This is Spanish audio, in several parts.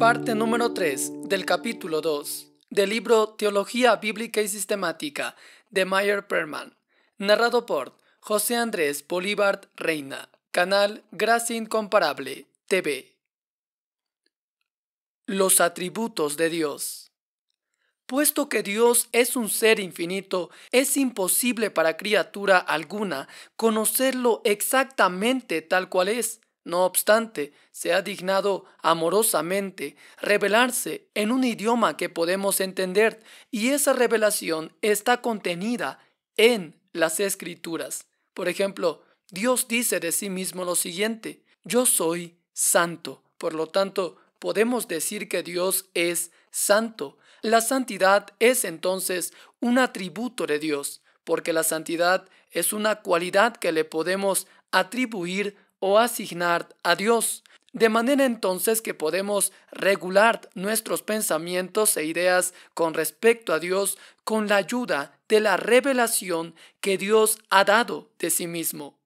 Parte número 3 del capítulo 2 del libro Teología Bíblica y Sistemática de Mayer Perman, narrado por José Andrés Bolívar Reina, canal Gracia Incomparable TV. Los atributos de Dios. Puesto que Dios es un ser infinito, es imposible para criatura alguna conocerlo exactamente tal cual es no obstante, se ha dignado amorosamente revelarse en un idioma que podemos entender y esa revelación está contenida en las escrituras. Por ejemplo, Dios dice de sí mismo lo siguiente, yo soy santo. Por lo tanto, podemos decir que Dios es santo. La santidad es entonces un atributo de Dios, porque la santidad es una cualidad que le podemos atribuir o asignar a Dios, de manera entonces que podemos regular nuestros pensamientos e ideas con respecto a Dios con la ayuda de la revelación que Dios ha dado de sí mismo.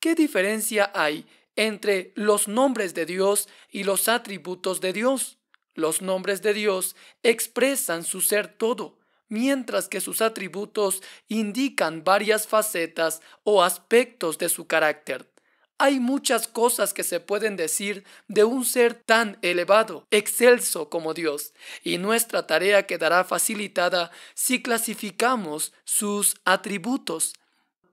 ¿Qué diferencia hay entre los nombres de Dios y los atributos de Dios? Los nombres de Dios expresan su ser todo, mientras que sus atributos indican varias facetas o aspectos de su carácter. Hay muchas cosas que se pueden decir de un ser tan elevado, excelso como Dios, y nuestra tarea quedará facilitada si clasificamos sus atributos.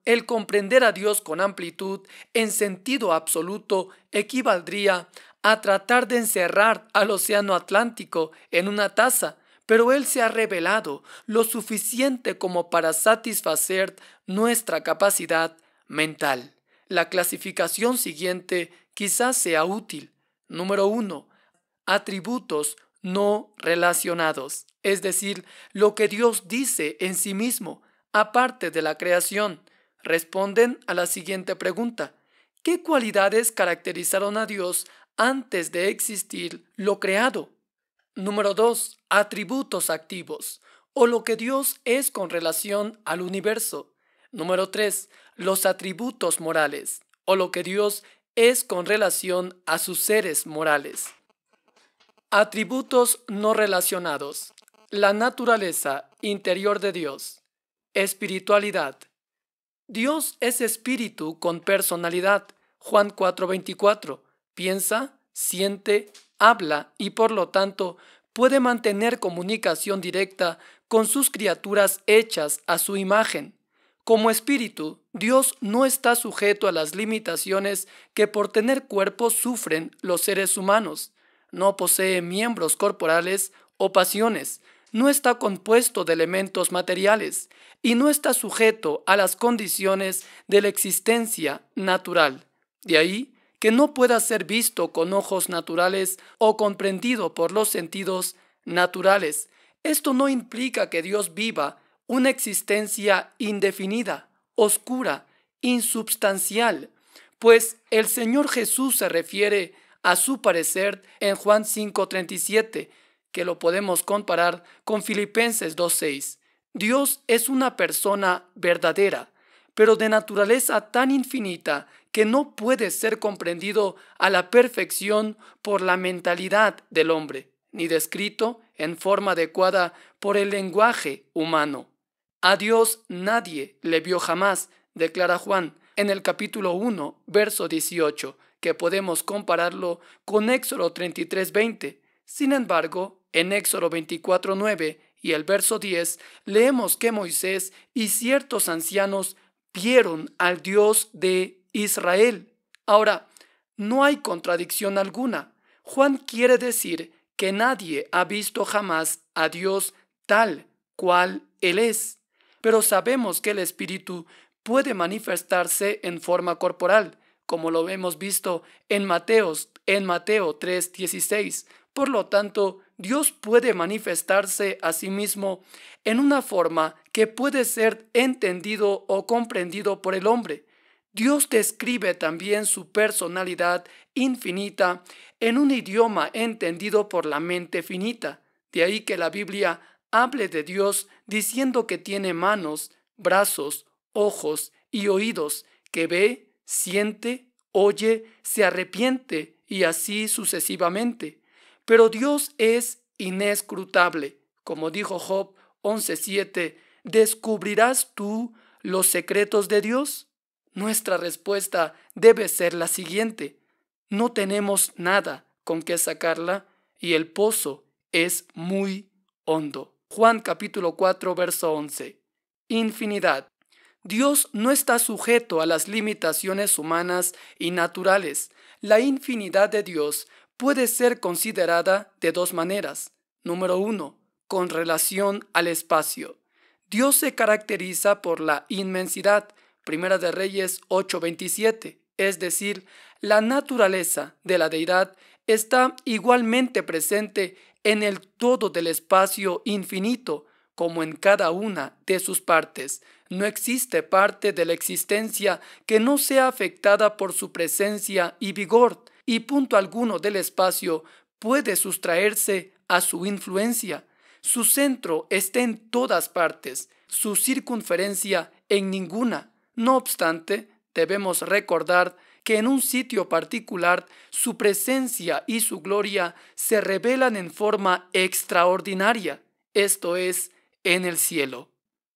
El comprender a Dios con amplitud en sentido absoluto equivaldría a tratar de encerrar al Océano Atlántico en una taza, pero Él se ha revelado lo suficiente como para satisfacer nuestra capacidad mental. La clasificación siguiente quizás sea útil. Número 1. Atributos no relacionados, es decir, lo que Dios dice en sí mismo, aparte de la creación, responden a la siguiente pregunta. ¿Qué cualidades caracterizaron a Dios antes de existir lo creado? Número 2. Atributos activos, o lo que Dios es con relación al universo. Número 3. Los atributos morales o lo que Dios es con relación a sus seres morales. Atributos no relacionados. La naturaleza interior de Dios. Espiritualidad. Dios es espíritu con personalidad. Juan 4:24. Piensa, siente, habla y por lo tanto puede mantener comunicación directa con sus criaturas hechas a su imagen. Como espíritu, Dios no está sujeto a las limitaciones que por tener cuerpo sufren los seres humanos. No posee miembros corporales o pasiones, no está compuesto de elementos materiales y no está sujeto a las condiciones de la existencia natural. De ahí que no pueda ser visto con ojos naturales o comprendido por los sentidos naturales. Esto no implica que Dios viva una existencia indefinida, oscura, insubstancial, pues el Señor Jesús se refiere a su parecer en Juan 5:37, que lo podemos comparar con Filipenses 2:6. Dios es una persona verdadera, pero de naturaleza tan infinita que no puede ser comprendido a la perfección por la mentalidad del hombre, ni descrito en forma adecuada por el lenguaje humano. A Dios nadie le vio jamás, declara Juan en el capítulo 1, verso 18, que podemos compararlo con Éxodo 33, 20. Sin embargo, en Éxodo 9 y el verso 10 leemos que Moisés y ciertos ancianos vieron al Dios de Israel. Ahora, no hay contradicción alguna. Juan quiere decir que nadie ha visto jamás a Dios tal cual Él es pero sabemos que el Espíritu puede manifestarse en forma corporal, como lo hemos visto en Mateos, en Mateo 3:16. Por lo tanto, Dios puede manifestarse a sí mismo en una forma que puede ser entendido o comprendido por el hombre. Dios describe también su personalidad infinita en un idioma entendido por la mente finita. De ahí que la Biblia hable de Dios diciendo que tiene manos, brazos, ojos y oídos, que ve, siente, oye, se arrepiente y así sucesivamente. Pero Dios es inescrutable. Como dijo Job 11.7, ¿descubrirás tú los secretos de Dios? Nuestra respuesta debe ser la siguiente. No tenemos nada con que sacarla y el pozo es muy hondo. Juan capítulo 4, verso 11. Infinidad. Dios no está sujeto a las limitaciones humanas y naturales. La infinidad de Dios puede ser considerada de dos maneras. Número uno, con relación al espacio. Dios se caracteriza por la inmensidad, Primera de Reyes 8:27, es decir, la naturaleza de la deidad está igualmente presente en el todo del espacio infinito como en cada una de sus partes. No existe parte de la existencia que no sea afectada por su presencia y vigor, y punto alguno del espacio puede sustraerse a su influencia. Su centro está en todas partes, su circunferencia en ninguna. No obstante, debemos recordar que en un sitio particular su presencia y su gloria se revelan en forma extraordinaria, esto es, en el cielo.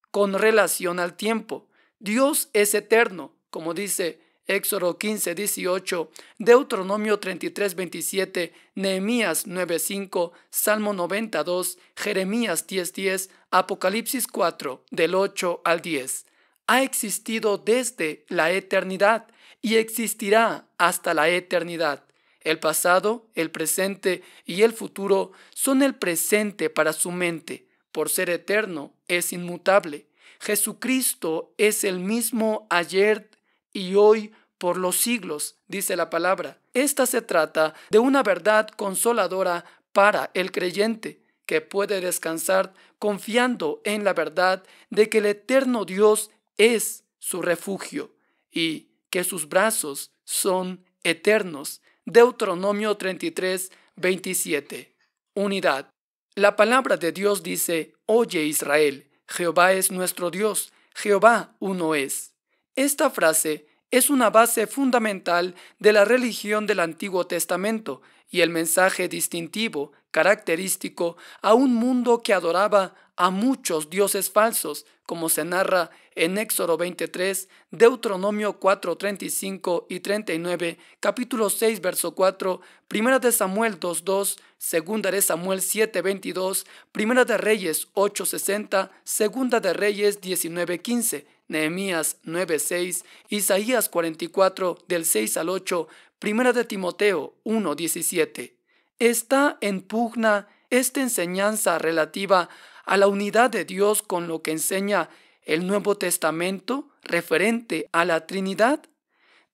Con relación al tiempo, Dios es eterno, como dice Éxodo 15, 18, Deuteronomio 33, 27, Nehemías 9, 5, Salmo 92, Jeremías 10, 10, Apocalipsis 4, del 8 al 10. Ha existido desde la eternidad y existirá hasta la eternidad. El pasado, el presente y el futuro son el presente para su mente. Por ser eterno, es inmutable. Jesucristo es el mismo ayer y hoy por los siglos, dice la palabra. Esta se trata de una verdad consoladora para el creyente, que puede descansar confiando en la verdad de que el eterno Dios es su refugio y que sus brazos son eternos. Deuteronomio 33, 27. Unidad. La palabra de Dios dice, Oye Israel, Jehová es nuestro Dios, Jehová uno es. Esta frase es una base fundamental de la religión del Antiguo Testamento y el mensaje distintivo, característico, a un mundo que adoraba a muchos dioses falsos, como se narra en Éxodo 23, Deuteronomio 4, 35 y 39, capítulo 6, verso 4, Primera de Samuel 2, 2, Segunda de Samuel 7, 22, Primera de Reyes 8, 60, Segunda de Reyes 19, 15, Nehemías 9, 6, Isaías 44, del 6 al 8, Primera de Timoteo 1, 17. Está en pugna esta enseñanza relativa a la unidad de Dios con lo que enseña el Nuevo Testamento referente a la Trinidad,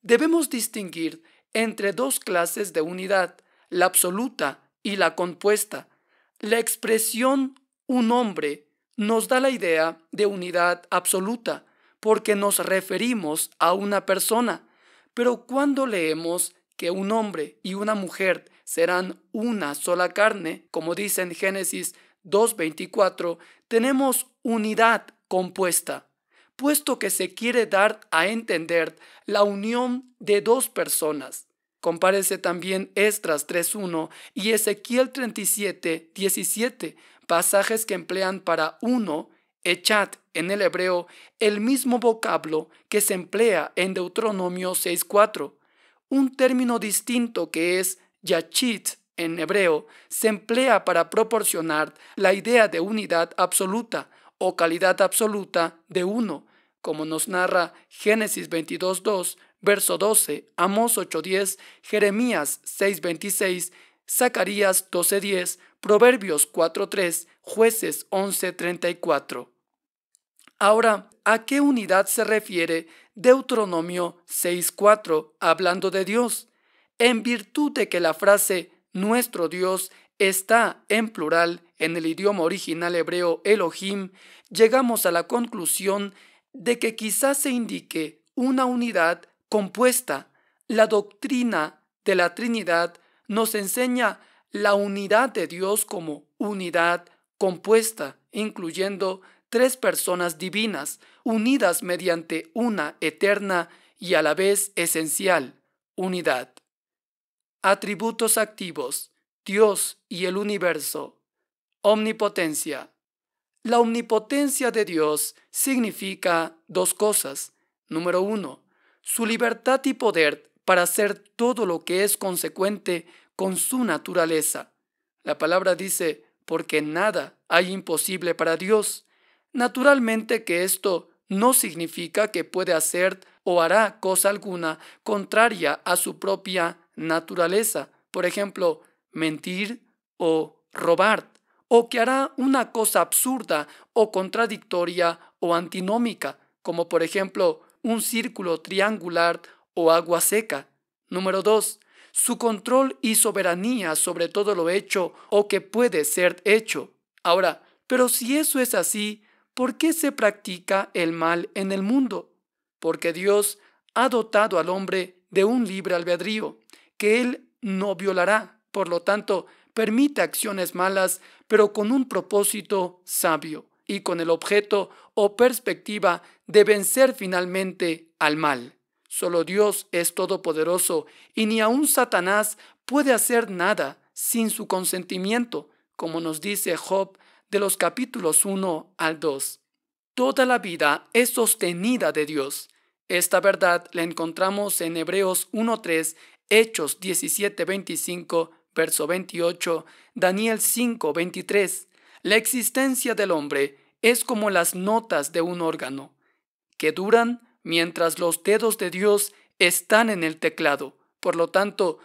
debemos distinguir entre dos clases de unidad, la absoluta y la compuesta. La expresión un hombre nos da la idea de unidad absoluta, porque nos referimos a una persona, pero cuando leemos que un hombre y una mujer serán una sola carne, como dice en Génesis 2.24 tenemos unidad compuesta, puesto que se quiere dar a entender la unión de dos personas. Compárese también Estras 3.1 y Ezequiel 37.17, pasajes que emplean para uno, echad en el hebreo, el mismo vocablo que se emplea en Deuteronomio 6.4, un término distinto que es yachit en hebreo se emplea para proporcionar la idea de unidad absoluta o calidad absoluta de uno, como nos narra Génesis 22.2, verso 12, Amos 8.10, Jeremías 6.26, Zacarías 12.10, Proverbios 4.3, Jueces 11.34. Ahora, ¿a qué unidad se refiere Deuteronomio 6.4 hablando de Dios? En virtud de que la frase nuestro Dios está en plural en el idioma original hebreo Elohim, llegamos a la conclusión de que quizás se indique una unidad compuesta. La doctrina de la Trinidad nos enseña la unidad de Dios como unidad compuesta, incluyendo tres personas divinas, unidas mediante una eterna y a la vez esencial unidad. Atributos activos. Dios y el universo. Omnipotencia. La omnipotencia de Dios significa dos cosas. Número uno, su libertad y poder para hacer todo lo que es consecuente con su naturaleza. La palabra dice, porque nada hay imposible para Dios. Naturalmente que esto no significa que puede hacer o hará cosa alguna contraria a su propia naturaleza, por ejemplo, mentir o robar, o que hará una cosa absurda o contradictoria o antinómica, como por ejemplo un círculo triangular o agua seca. Número 2. Su control y soberanía sobre todo lo hecho o que puede ser hecho. Ahora, pero si eso es así, ¿por qué se practica el mal en el mundo? Porque Dios ha dotado al hombre de un libre albedrío que Él no violará. Por lo tanto, permite acciones malas, pero con un propósito sabio y con el objeto o perspectiva de vencer finalmente al mal. Solo Dios es todopoderoso y ni aun Satanás puede hacer nada sin su consentimiento, como nos dice Job de los capítulos 1 al 2. Toda la vida es sostenida de Dios. Esta verdad la encontramos en Hebreos 1.3 Hechos 17:25, verso 28, Daniel 5:23. La existencia del hombre es como las notas de un órgano, que duran mientras los dedos de Dios están en el teclado. Por lo tanto,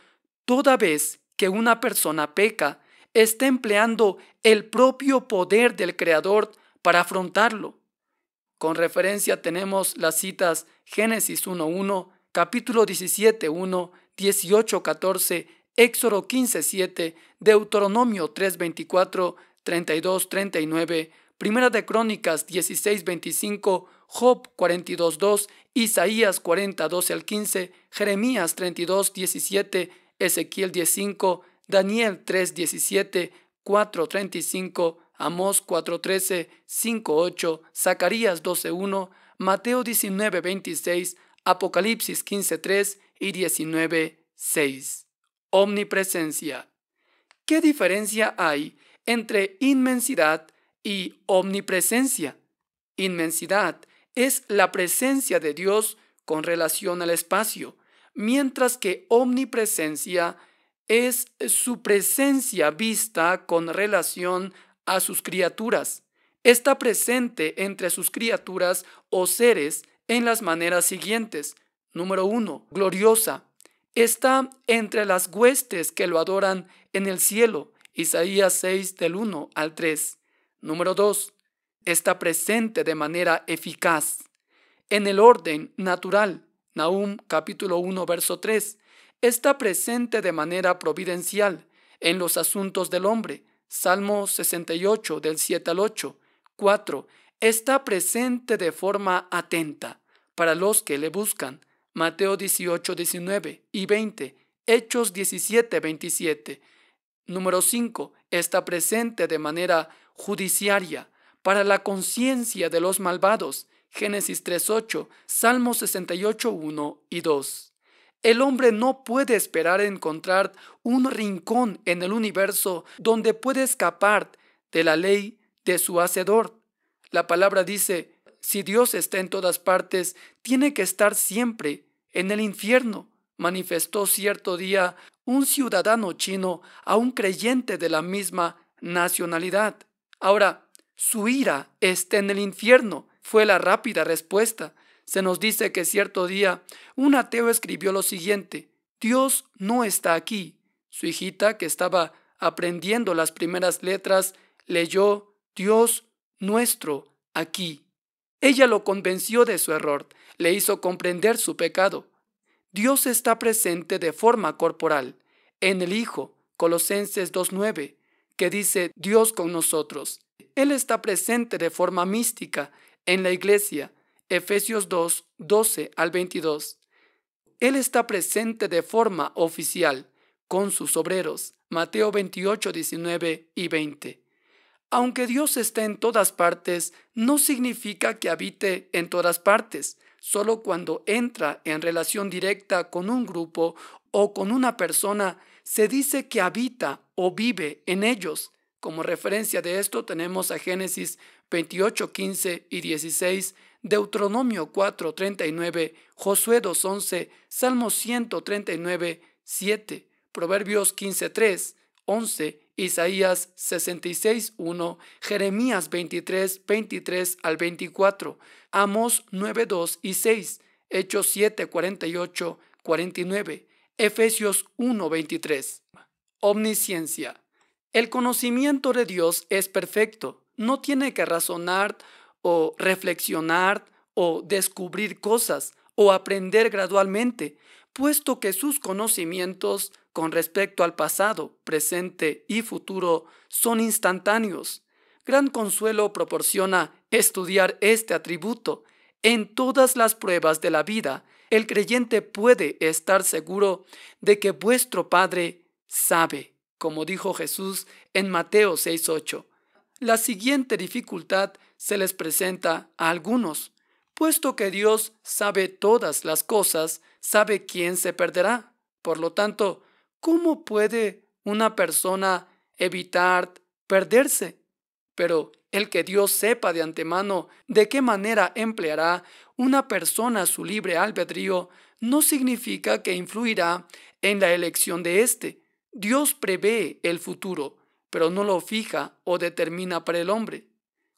toda vez que una persona peca, está empleando el propio poder del Creador para afrontarlo. Con referencia tenemos las citas Génesis 1.1, capítulo 17.1 18, 14, Éxodo 15, 7, Deuteronomio 3, 24, 32, 39, Primera de Crónicas 16, 25, Job 42, 2, Isaías 40, 12 15, Jeremías 32, 17, Ezequiel 15, Daniel 3, 17, 4, 35, Amós 4, 13, 5, 8, Zacarías 12, 1, Mateo 19, 26, Apocalipsis 15, 3, y 19.6. Omnipresencia. ¿Qué diferencia hay entre inmensidad y omnipresencia? Inmensidad es la presencia de Dios con relación al espacio, mientras que omnipresencia es su presencia vista con relación a sus criaturas. Está presente entre sus criaturas o seres en las maneras siguientes, Número 1. gloriosa. Está entre las huestes que lo adoran en el cielo. Isaías 6 del 1 al 3. Número 2. Está presente de manera eficaz. En el orden natural. Nahum capítulo 1 verso 3. Está presente de manera providencial en los asuntos del hombre. Salmo 68 del 7 al 8. 4. Está presente de forma atenta para los que le buscan. Mateo 18, 19 y 20, Hechos 17, 27. Número 5. Está presente de manera judiciaria para la conciencia de los malvados. Génesis 3.8, 68, 68.1 y 2. El hombre no puede esperar encontrar un rincón en el universo donde puede escapar de la ley de su hacedor. La palabra dice, si Dios está en todas partes, tiene que estar siempre en el infierno, manifestó cierto día un ciudadano chino a un creyente de la misma nacionalidad. Ahora, su ira está en el infierno, fue la rápida respuesta. Se nos dice que cierto día un ateo escribió lo siguiente, Dios no está aquí. Su hijita, que estaba aprendiendo las primeras letras, leyó Dios nuestro aquí. Ella lo convenció de su error, le hizo comprender su pecado. Dios está presente de forma corporal en el Hijo, Colosenses 2.9, que dice Dios con nosotros. Él está presente de forma mística en la iglesia, Efesios 212 al 22. Él está presente de forma oficial con sus obreros, Mateo 28, 19 y 20. Aunque Dios esté en todas partes, no significa que habite en todas partes, solo cuando entra en relación directa con un grupo o con una persona, se dice que habita o vive en ellos. Como referencia de esto tenemos a Génesis 28, 15 y 16, Deuteronomio 4, 39, Josué 2, 11, Salmo 139, 7, Proverbios 15, 3, 11 Isaías 66, 1, Jeremías 23, 23 al 24, Amos 9, 2 y 6, Hechos 7, 48, 49, Efesios 1, 23. Omnisciencia. El conocimiento de Dios es perfecto. No tiene que razonar o reflexionar o descubrir cosas o aprender gradualmente puesto que sus conocimientos con respecto al pasado, presente y futuro son instantáneos. Gran consuelo proporciona estudiar este atributo. En todas las pruebas de la vida, el creyente puede estar seguro de que vuestro Padre sabe, como dijo Jesús en Mateo 6.8. La siguiente dificultad se les presenta a algunos, puesto que Dios sabe todas las cosas, sabe quién se perderá. Por lo tanto, ¿cómo puede una persona evitar perderse? Pero el que Dios sepa de antemano de qué manera empleará una persona su libre albedrío no significa que influirá en la elección de éste. Dios prevé el futuro, pero no lo fija o determina para el hombre.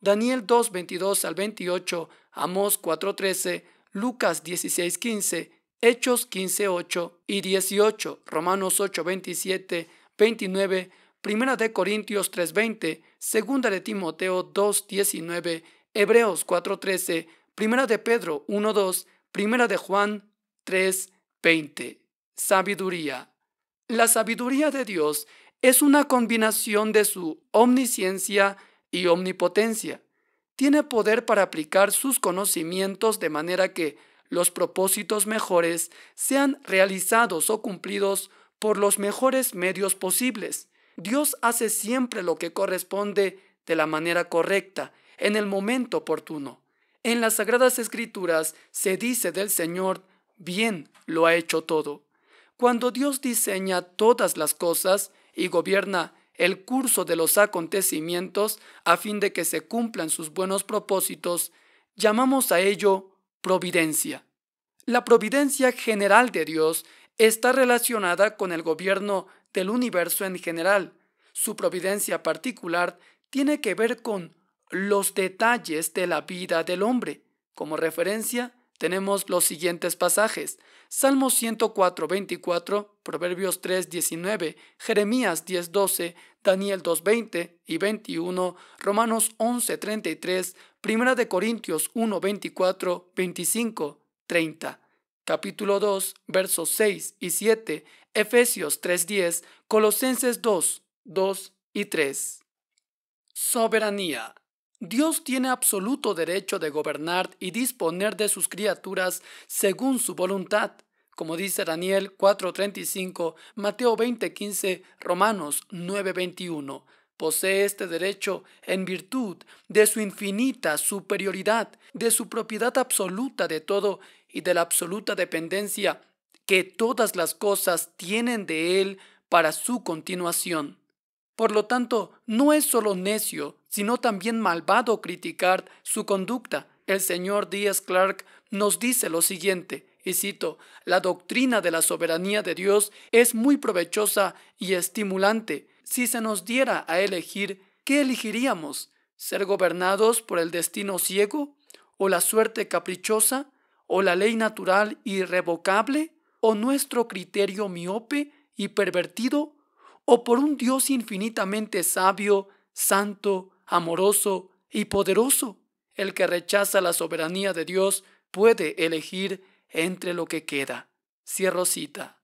Daniel 222 al 28, Amós 4.13, Lucas 16.15, Hechos 15.8 y 18, Romanos 8, 27, 29, Primera de Corintios 3:20, Segunda de Timoteo 2:19, Hebreos 4:13, Primera de Pedro 1:2, Primera de Juan 3:20. Sabiduría. La sabiduría de Dios es una combinación de su omnisciencia, y omnipotencia. Tiene poder para aplicar sus conocimientos de manera que los propósitos mejores sean realizados o cumplidos por los mejores medios posibles. Dios hace siempre lo que corresponde de la manera correcta, en el momento oportuno. En las Sagradas Escrituras se dice del Señor, bien lo ha hecho todo. Cuando Dios diseña todas las cosas y gobierna el curso de los acontecimientos a fin de que se cumplan sus buenos propósitos, llamamos a ello providencia. La providencia general de Dios está relacionada con el gobierno del universo en general. Su providencia particular tiene que ver con los detalles de la vida del hombre. Como referencia, tenemos los siguientes pasajes. Salmo 104, Proverbios 3.19, Jeremías 10.12, Daniel 2.20 y 21, Romanos 11.33, Primera de Corintios 1.24, 25, 30, capítulo 2, versos 6 y 7, Efesios 3.10, Colosenses 2, 2 y 3. Soberanía. Dios tiene absoluto derecho de gobernar y disponer de sus criaturas según su voluntad como dice Daniel 4:35, Mateo 20:15, Romanos 9:21. Posee este derecho en virtud de su infinita superioridad, de su propiedad absoluta de todo y de la absoluta dependencia que todas las cosas tienen de él para su continuación. Por lo tanto, no es solo necio, sino también malvado criticar su conducta. El señor Díaz Clark nos dice lo siguiente, y cito, la doctrina de la soberanía de Dios es muy provechosa y estimulante. Si se nos diera a elegir, ¿qué elegiríamos? ¿Ser gobernados por el destino ciego? ¿O la suerte caprichosa? ¿O la ley natural irrevocable? ¿O nuestro criterio miope y pervertido? ¿O por un Dios infinitamente sabio, santo, amoroso y poderoso? El que rechaza la soberanía de Dios puede elegir entre lo que queda. Cierro cita.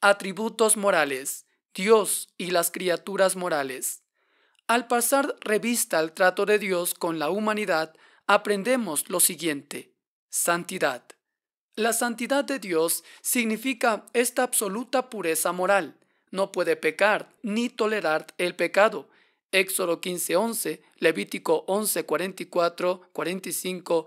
Atributos morales. Dios y las criaturas morales. Al pasar revista al trato de Dios con la humanidad, aprendemos lo siguiente. Santidad. La santidad de Dios significa esta absoluta pureza moral. No puede pecar ni tolerar el pecado. Éxodo 15:11, Levítico 11:44, 45,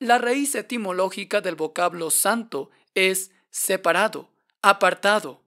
La raíz etimológica del vocablo santo es separado, apartado.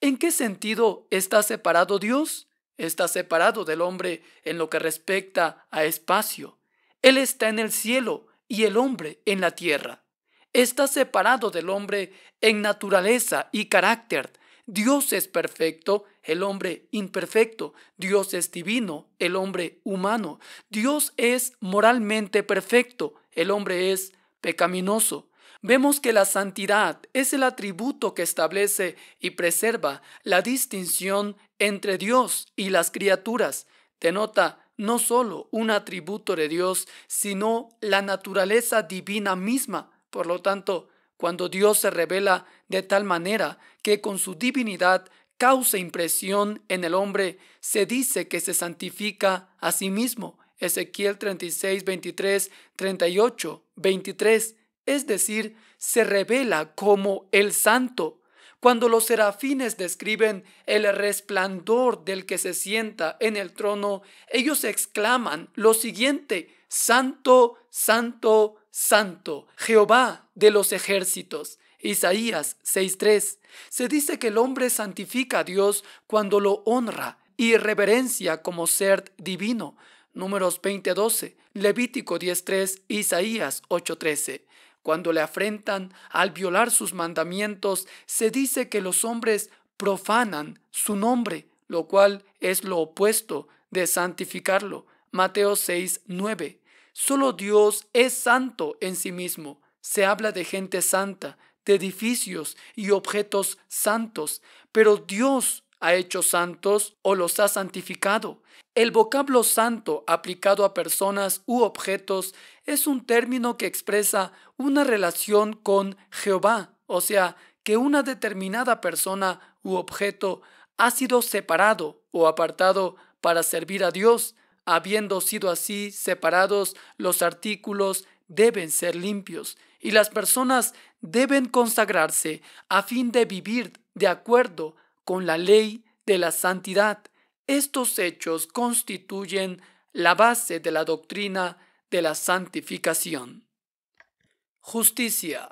¿En qué sentido está separado Dios? Está separado del hombre en lo que respecta a espacio. Él está en el cielo y el hombre en la tierra. Está separado del hombre en naturaleza y carácter. Dios es perfecto, el hombre imperfecto. Dios es divino, el hombre humano. Dios es moralmente perfecto, el hombre es pecaminoso. Vemos que la santidad es el atributo que establece y preserva la distinción entre Dios y las criaturas. Denota no solo un atributo de Dios, sino la naturaleza divina misma. Por lo tanto, cuando Dios se revela de tal manera que con su divinidad causa impresión en el hombre, se dice que se santifica a sí mismo. Ezequiel 36, 23, 38, 23, es decir, se revela como el santo. Cuando los serafines describen el resplandor del que se sienta en el trono, ellos exclaman lo siguiente, Santo, Santo, Santo, Jehová de los ejércitos. Isaías 6.3. Se dice que el hombre santifica a Dios cuando lo honra y reverencia como ser divino, Números 20:12, Levítico 10:3, Isaías 8:13. Cuando le afrentan al violar sus mandamientos, se dice que los hombres profanan su nombre, lo cual es lo opuesto de santificarlo. Mateo 6:9. Solo Dios es santo en sí mismo. Se habla de gente santa, de edificios y objetos santos, pero Dios ha hecho santos o los ha santificado. El vocablo santo aplicado a personas u objetos es un término que expresa una relación con Jehová, o sea, que una determinada persona u objeto ha sido separado o apartado para servir a Dios. Habiendo sido así separados, los artículos deben ser limpios y las personas deben consagrarse a fin de vivir de acuerdo con la ley de la santidad. Estos hechos constituyen la base de la doctrina de la santificación. Justicia.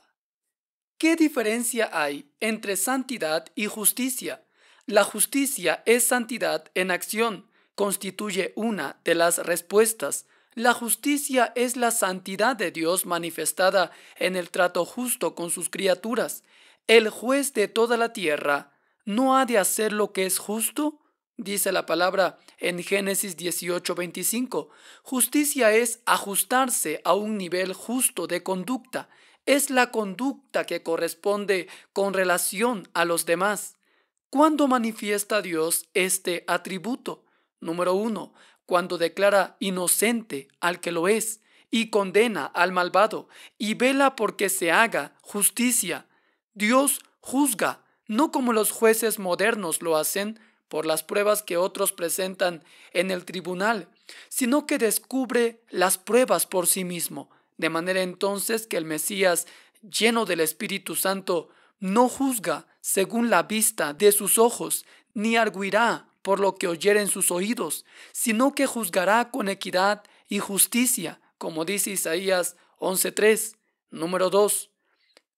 ¿Qué diferencia hay entre santidad y justicia? La justicia es santidad en acción, constituye una de las respuestas. La justicia es la santidad de Dios manifestada en el trato justo con sus criaturas. El juez de toda la tierra ¿No ha de hacer lo que es justo? Dice la palabra en Génesis 18:25. Justicia es ajustarse a un nivel justo de conducta. Es la conducta que corresponde con relación a los demás. ¿Cuándo manifiesta Dios este atributo? Número uno, Cuando declara inocente al que lo es y condena al malvado y vela porque se haga justicia. Dios juzga no como los jueces modernos lo hacen por las pruebas que otros presentan en el tribunal, sino que descubre las pruebas por sí mismo, de manera entonces que el Mesías, lleno del Espíritu Santo, no juzga según la vista de sus ojos, ni arguirá por lo que en sus oídos, sino que juzgará con equidad y justicia, como dice Isaías 11.3. Número 2.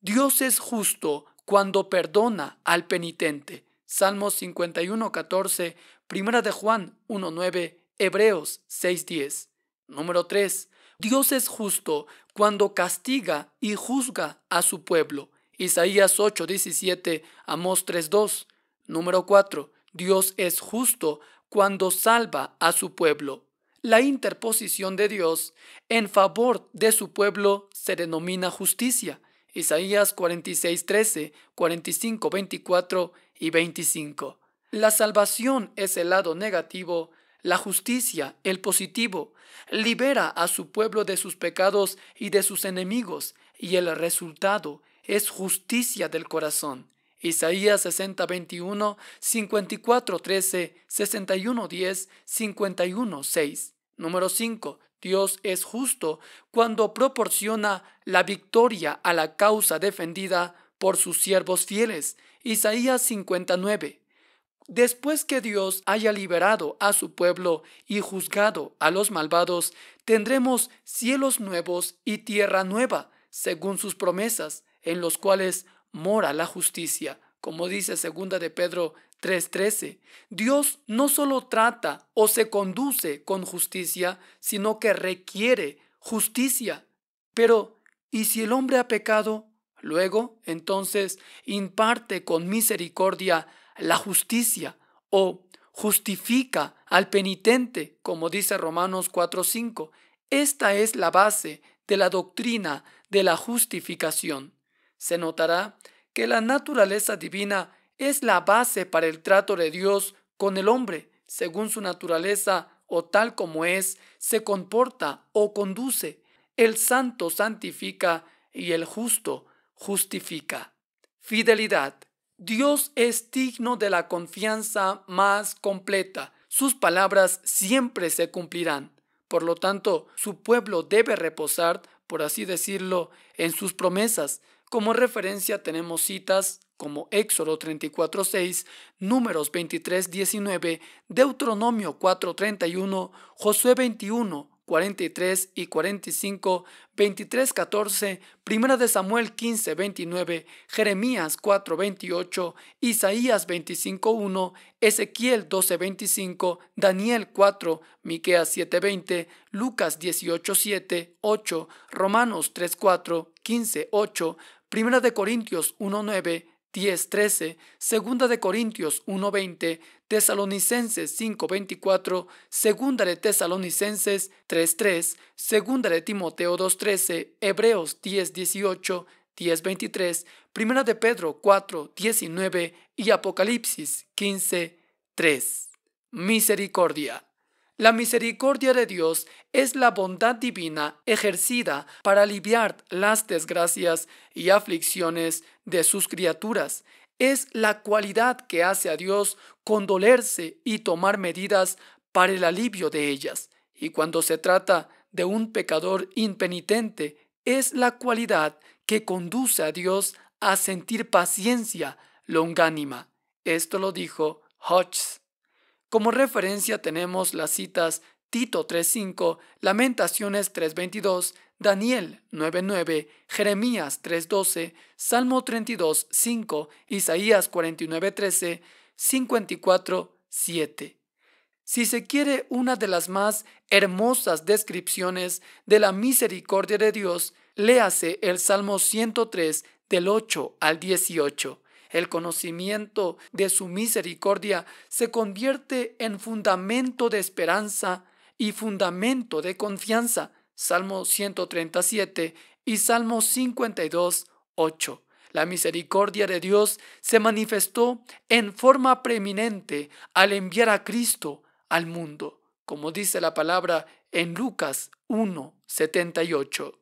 Dios es justo cuando perdona al penitente. Salmos 51, 14, Primera de Juan 1, 9, Hebreos 6, 10. Número 3. Dios es justo cuando castiga y juzga a su pueblo. Isaías 8, 17, Amos 3, 2. Número 4. Dios es justo cuando salva a su pueblo. La interposición de Dios en favor de su pueblo se denomina justicia. Isaías 46, 13, 45, 24 y 25. La salvación es el lado negativo, la justicia el positivo. Libera a su pueblo de sus pecados y de sus enemigos, y el resultado es justicia del corazón. Isaías 60, 21, 54, 13, 61, 10, 51, 6. Número 5. Dios es justo cuando proporciona la victoria a la causa defendida por sus siervos fieles. Isaías 59. Después que Dios haya liberado a su pueblo y juzgado a los malvados, tendremos cielos nuevos y tierra nueva, según sus promesas, en los cuales mora la justicia, como dice segunda de Pedro 3.13. Dios no solo trata o se conduce con justicia, sino que requiere justicia. Pero, ¿y si el hombre ha pecado? Luego, entonces, imparte con misericordia la justicia o justifica al penitente, como dice Romanos 4.5. Esta es la base de la doctrina de la justificación. Se notará que la naturaleza divina es la base para el trato de Dios con el hombre, según su naturaleza o tal como es, se comporta o conduce. El santo santifica y el justo justifica. Fidelidad. Dios es digno de la confianza más completa. Sus palabras siempre se cumplirán. Por lo tanto, su pueblo debe reposar, por así decirlo, en sus promesas. Como referencia tenemos citas como Éxodo 34:6, Números 23:19, Deuteronomio 4:31, Josué 21, 43 y 45, 23, 14, Primera de Samuel 15, 29, Jeremías 4, 28, Isaías 25, 1, Ezequiel 12, 25, Daniel 4, Miqueas 7, 20, Lucas 18, 7, 8, Romanos 3, 4, 15, 8, Primera de Corintios 1, 9, 10.13, Segunda de Corintios 1.20, Tesalonicenses 5.24, 2 de Tesalonicenses 3.3, 2 de Timoteo 2.13, Hebreos 10.18, 10.23, 1 de Pedro 4.19 y Apocalipsis 15.3. Misericordia. La misericordia de Dios es la bondad divina ejercida para aliviar las desgracias y aflicciones de sus criaturas. Es la cualidad que hace a Dios condolerse y tomar medidas para el alivio de ellas. Y cuando se trata de un pecador impenitente, es la cualidad que conduce a Dios a sentir paciencia longánima. Esto lo dijo Hodges. Como referencia tenemos las citas Tito 3.5, Lamentaciones 3.22, Daniel 9.9, Jeremías 3.12, Salmo 32.5, Isaías 49.13, 54.7. Si se quiere una de las más hermosas descripciones de la misericordia de Dios, léase el Salmo 103 del 8 al 18. El conocimiento de su misericordia se convierte en fundamento de esperanza y fundamento de confianza. Salmo 137 y Salmo 52, 8. La misericordia de Dios se manifestó en forma preeminente al enviar a Cristo al mundo, como dice la palabra en Lucas 1, 78.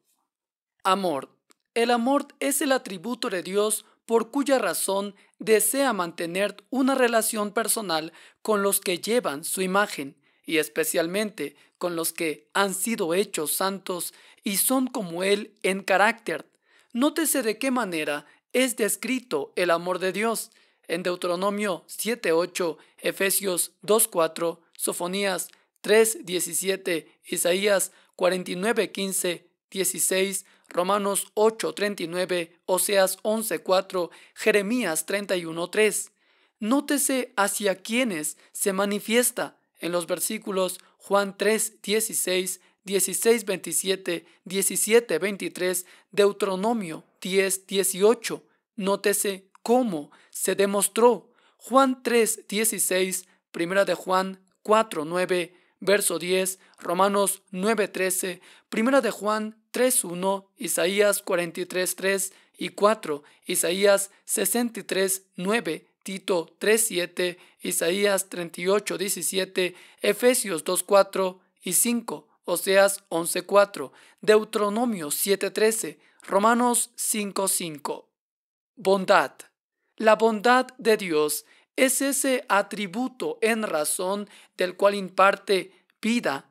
Amor. El amor es el atributo de Dios por cuya razón desea mantener una relación personal con los que llevan su imagen y especialmente con los que han sido hechos santos y son como Él en carácter. Nótese de qué manera es descrito el amor de Dios en Deuteronomio 7.8, Efesios 2.4, Sofonías 3.17, Isaías 49.15, 16, Romanos 8 8:39, Oseas 11:4, Jeremías 31:3. Nótese hacia quienes se manifiesta en los versículos Juan 3 16 16 3:16, 16:27, 17:23, Deuteronomio 18 Nótese cómo se demostró. Juan 3 16 Primera de Juan 4:9, verso 10, Romanos 9 9:13, Primera de Juan 3.1, Isaías 43.3 y 4, Isaías 63.9, Tito 3.7, Isaías 38.17, Efesios 2.4 y 5, Oseas 11.4, Deuteronomio 7.13, Romanos 5.5. Bondad. La bondad de Dios es ese atributo en razón del cual imparte vida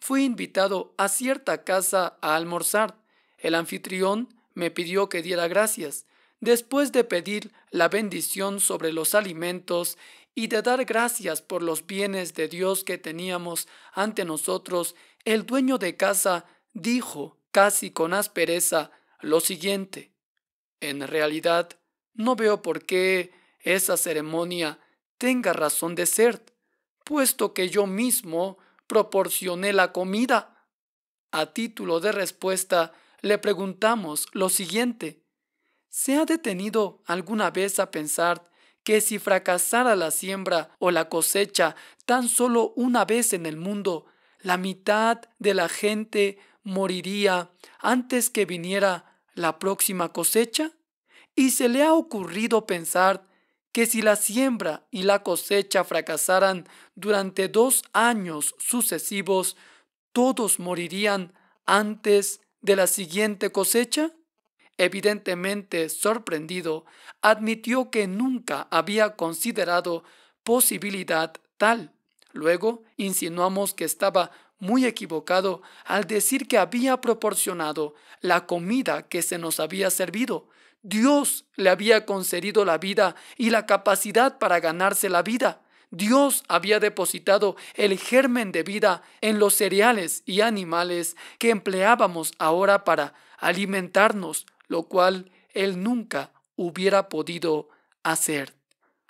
fui invitado a cierta casa a almorzar. El anfitrión me pidió que diera gracias. Después de pedir la bendición sobre los alimentos y de dar gracias por los bienes de Dios que teníamos ante nosotros, el dueño de casa dijo casi con aspereza lo siguiente. En realidad, no veo por qué esa ceremonia tenga razón de ser, puesto que yo mismo proporcioné la comida. A título de respuesta, le preguntamos lo siguiente. ¿Se ha detenido alguna vez a pensar que si fracasara la siembra o la cosecha tan solo una vez en el mundo, la mitad de la gente moriría antes que viniera la próxima cosecha? ¿Y se le ha ocurrido pensar que si la siembra y la cosecha fracasaran durante dos años sucesivos, todos morirían antes de la siguiente cosecha? Evidentemente sorprendido, admitió que nunca había considerado posibilidad tal. Luego insinuamos que estaba muy equivocado al decir que había proporcionado la comida que se nos había servido, Dios le había concedido la vida y la capacidad para ganarse la vida. Dios había depositado el germen de vida en los cereales y animales que empleábamos ahora para alimentarnos, lo cual Él nunca hubiera podido hacer.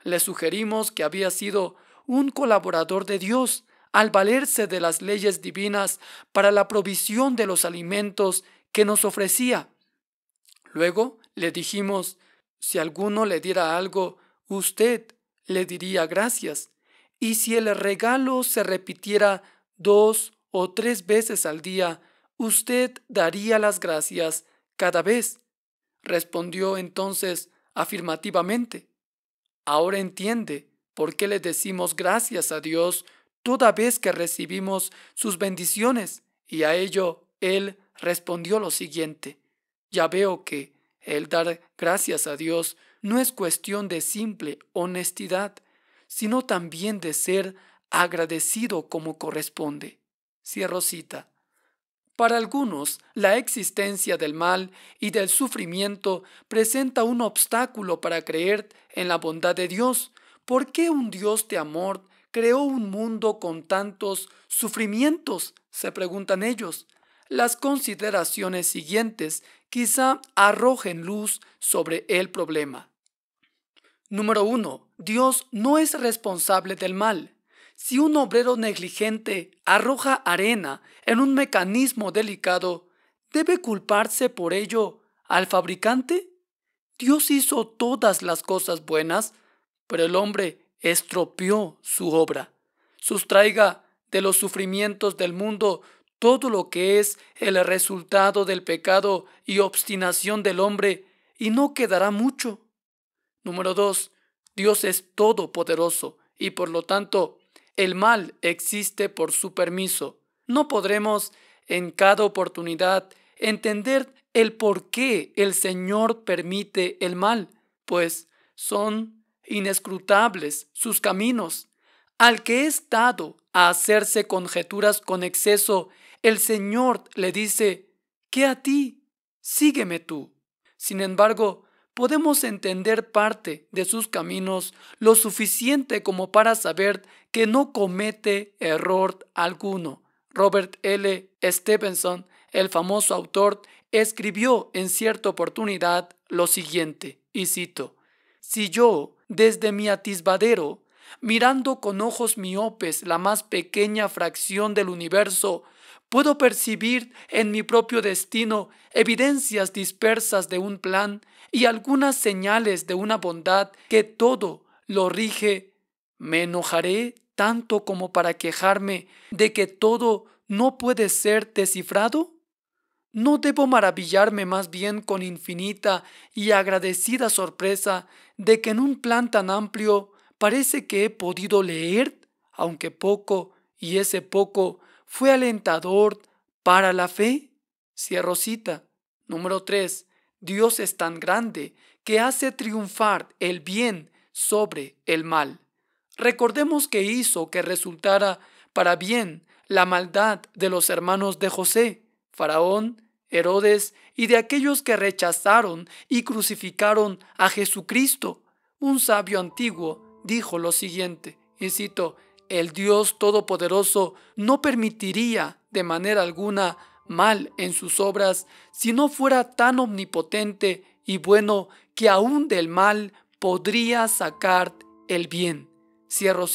Le sugerimos que había sido un colaborador de Dios al valerse de las leyes divinas para la provisión de los alimentos que nos ofrecía. Luego le dijimos, si alguno le diera algo, usted le diría gracias. Y si el regalo se repitiera dos o tres veces al día, usted daría las gracias cada vez. Respondió entonces afirmativamente. Ahora entiende por qué le decimos gracias a Dios toda vez que recibimos sus bendiciones. Y a ello él respondió lo siguiente. Ya veo que el dar gracias a Dios no es cuestión de simple honestidad, sino también de ser agradecido como corresponde. Cierro cita. Para algunos, la existencia del mal y del sufrimiento presenta un obstáculo para creer en la bondad de Dios. ¿Por qué un Dios de amor creó un mundo con tantos sufrimientos? se preguntan ellos. Las consideraciones siguientes quizá arrojen luz sobre el problema. Número 1. Dios no es responsable del mal. Si un obrero negligente arroja arena en un mecanismo delicado, ¿debe culparse por ello al fabricante? Dios hizo todas las cosas buenas, pero el hombre estropeó su obra. Sustraiga de los sufrimientos del mundo todo lo que es el resultado del pecado y obstinación del hombre, y no quedará mucho. Número dos, Dios es todopoderoso, y por lo tanto, el mal existe por su permiso. No podremos en cada oportunidad entender el por qué el Señor permite el mal, pues son inescrutables sus caminos. Al que es dado a hacerse conjeturas con exceso el Señor le dice, ¿qué a ti? Sígueme tú. Sin embargo, podemos entender parte de sus caminos lo suficiente como para saber que no comete error alguno. Robert L. Stevenson, el famoso autor, escribió en cierta oportunidad lo siguiente, y cito, Si yo, desde mi atisbadero, mirando con ojos miopes la más pequeña fracción del universo, puedo percibir en mi propio destino evidencias dispersas de un plan y algunas señales de una bondad que todo lo rige, me enojaré tanto como para quejarme de que todo no puede ser descifrado? ¿No debo maravillarme más bien con infinita y agradecida sorpresa de que en un plan tan amplio parece que he podido leer, aunque poco, y ese poco fue alentador para la fe. Cierro cita. Número 3. Dios es tan grande que hace triunfar el bien sobre el mal. Recordemos que hizo que resultara para bien la maldad de los hermanos de José, Faraón, Herodes y de aquellos que rechazaron y crucificaron a Jesucristo. Un sabio antiguo dijo lo siguiente, y el Dios Todopoderoso no permitiría de manera alguna mal en sus obras si no fuera tan omnipotente y bueno que aún del mal podría sacar el bien. Cierro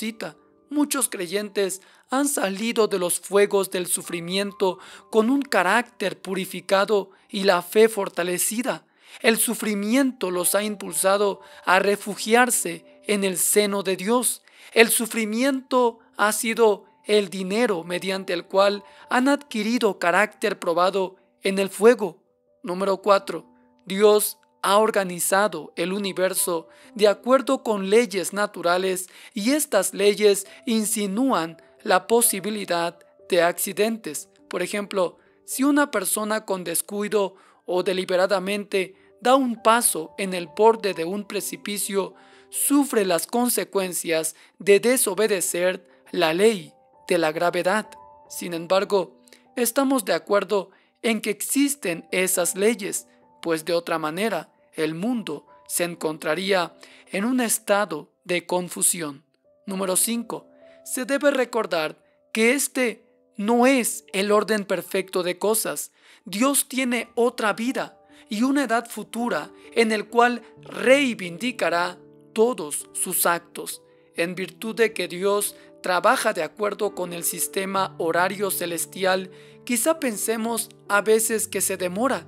Muchos creyentes han salido de los fuegos del sufrimiento con un carácter purificado y la fe fortalecida. El sufrimiento los ha impulsado a refugiarse en el seno de Dios el sufrimiento ha sido el dinero mediante el cual han adquirido carácter probado en el fuego. Número 4. Dios ha organizado el universo de acuerdo con leyes naturales y estas leyes insinúan la posibilidad de accidentes. Por ejemplo, si una persona con descuido o deliberadamente da un paso en el borde de un precipicio, sufre las consecuencias de desobedecer la ley de la gravedad. Sin embargo, estamos de acuerdo en que existen esas leyes, pues de otra manera el mundo se encontraría en un estado de confusión. Número 5. Se debe recordar que este no es el orden perfecto de cosas. Dios tiene otra vida y una edad futura en el cual reivindicará todos sus actos, en virtud de que Dios trabaja de acuerdo con el sistema horario celestial, quizá pensemos a veces que se demora.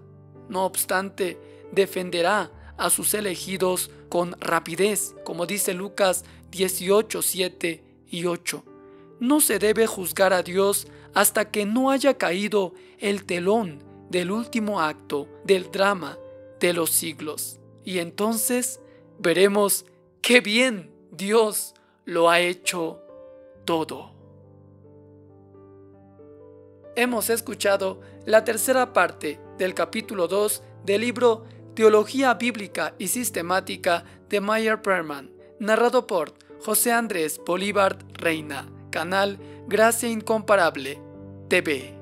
No obstante, defenderá a sus elegidos con rapidez, como dice Lucas 18, 7 y 8. No se debe juzgar a Dios hasta que no haya caído el telón del último acto del drama de los siglos. Y entonces veremos qué bien Dios lo ha hecho todo. Hemos escuchado la tercera parte del capítulo 2 del libro Teología Bíblica y Sistemática de Meyer Perman, narrado por José Andrés Bolívar Reina, canal Gracia Incomparable TV.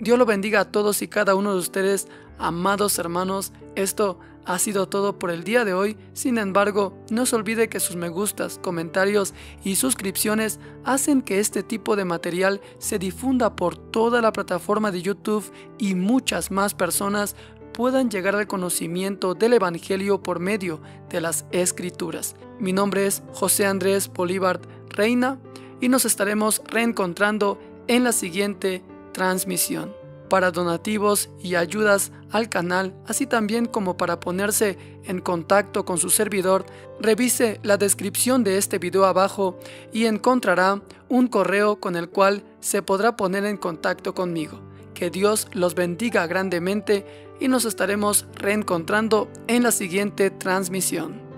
Dios lo bendiga a todos y cada uno de ustedes, amados hermanos. Esto ha sido todo por el día de hoy. Sin embargo, no se olvide que sus me gustas, comentarios y suscripciones hacen que este tipo de material se difunda por toda la plataforma de YouTube y muchas más personas puedan llegar al conocimiento del Evangelio por medio de las Escrituras. Mi nombre es José Andrés Bolívar Reina y nos estaremos reencontrando en la siguiente transmisión, para donativos y ayudas al canal, así también como para ponerse en contacto con su servidor, revise la descripción de este video abajo y encontrará un correo con el cual se podrá poner en contacto conmigo. Que Dios los bendiga grandemente y nos estaremos reencontrando en la siguiente transmisión.